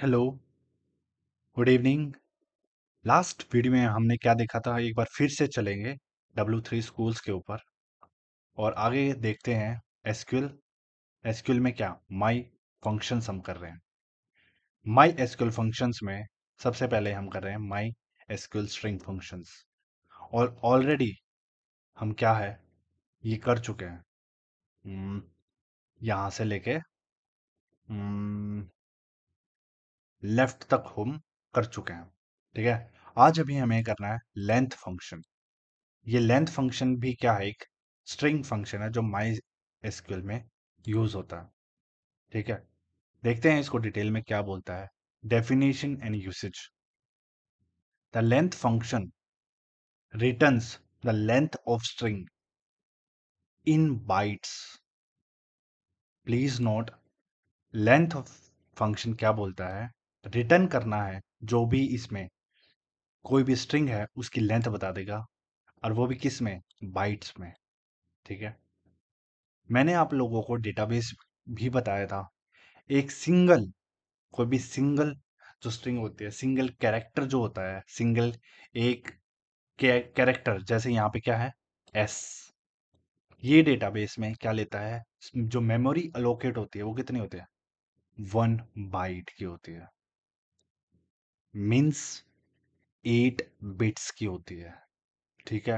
Hello, good evening. Last video में हमने क्या देखा था एक बार फिर से चलेंगे डब्ल्यू थ्री स्कूल्स के ऊपर और आगे देखते हैं एसक्यूएल एसक्यूएल में क्या माई फंक्शंस हम कर रहे हैं माई एसक्यूएल फंक्शंस में सबसे पहले हम कर रहे हैं माई एसक्यूएल स्ट्रिंग फंक्शंस और ऑलरेडी हम क्या है ये कर चुके हैं hmm, यहाँ से लेके hmm, लेफ्ट तक हम कर चुके हैं ठीक है आज अभी हमें करना है लेंथ फंक्शन ये लेंथ फंक्शन भी क्या है एक स्ट्रिंग फंक्शन है जो माई एसक्यूएल में यूज होता है ठीक है देखते हैं इसको डिटेल में क्या बोलता है definition and usage the length function returns the length of string in bytes please note length of function क्या बोलता है रिटर्न करना है जो भी इसमें कोई भी स्ट्रिंग है उसकी लेंथ बता देगा और वो भी किस में बाइट्स में ठीक है मैंने आप लोगों को डेटाबेस भी बताया था एक सिंगल कोई भी सिंगल जो स्ट्रिंग होती है सिंगल कैरेक्टर जो होता है सिंगल एक कैरेक्टर जैसे यहाँ पे क्या है एस ये डेटाबेस में क्या लेता है जो मेमोरी अलोकेट होती है वो कितनी होती है वन बाइट की होती है मीन्स एट बिट्स की होती है ठीक है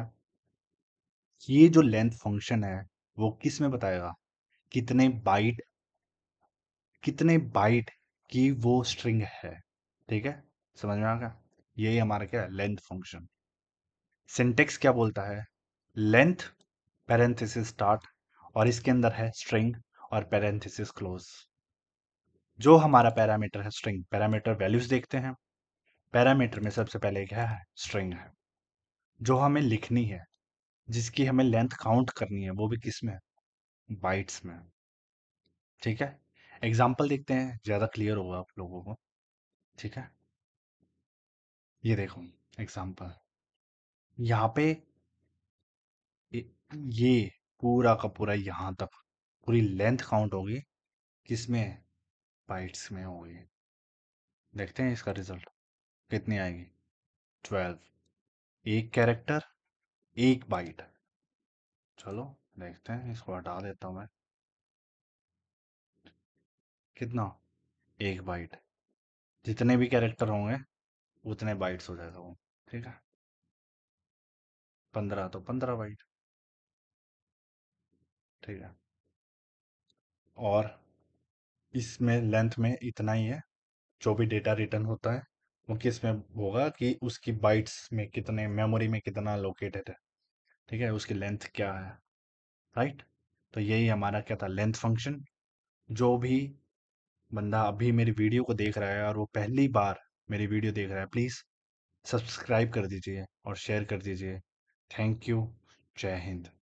ये जो लेंथ फंक्शन है वो किस में बताएगा कितने बाइट कितने बाइट की वो स्ट्रिंग है ठीक है समझ में आएगा यही हमारा क्या लेंथ फंक्शन सिंटेक्स क्या बोलता है लेंथ पैरेंथेसिस स्टार्ट और इसके अंदर है स्ट्रिंग और पैरेंथेसिस क्लोज जो हमारा पैरामीटर है स्ट्रिंग पैरामीटर वैल्यूज देखते हैं पैरामीटर में सबसे पहले क्या है स्ट्रिंग है जो हमें लिखनी है जिसकी हमें लेंथ काउंट करनी है वो भी किस में बाइट्स में ठीक है एग्जाम्पल देखते हैं ज़्यादा क्लियर होगा आप लोगों को ठीक है ये देखो एग्जाम्पल यहाँ पे ये पूरा का पूरा यहाँ तक पूरी लेंथ काउंट होगी किस में बाइट्स में होगी देखते हैं इसका रिजल्ट कितनी आएगी ट्वेल्व एक कैरेक्टर एक बाइट चलो देखते हैं इसको हटा देता हूं मैं कितना एक बाइट जितने भी कैरेक्टर होंगे उतने बाइट्स हो जाएगा वो ठीक है पंद्रह तो पंद्रह बाइट ठीक है और इसमें लेंथ में इतना ही है जो भी डेटा रिटर्न होता है वो किस में होगा कि उसकी बाइट्स में कितने मेमोरी में कितना लोकेटेड है ठीक है उसकी लेंथ क्या है राइट तो यही हमारा क्या था लेंथ फंक्शन जो भी बंदा अभी मेरी वीडियो को देख रहा है और वो पहली बार मेरी वीडियो देख रहा है प्लीज़ सब्सक्राइब कर दीजिए और शेयर कर दीजिए थैंक यू जय हिंद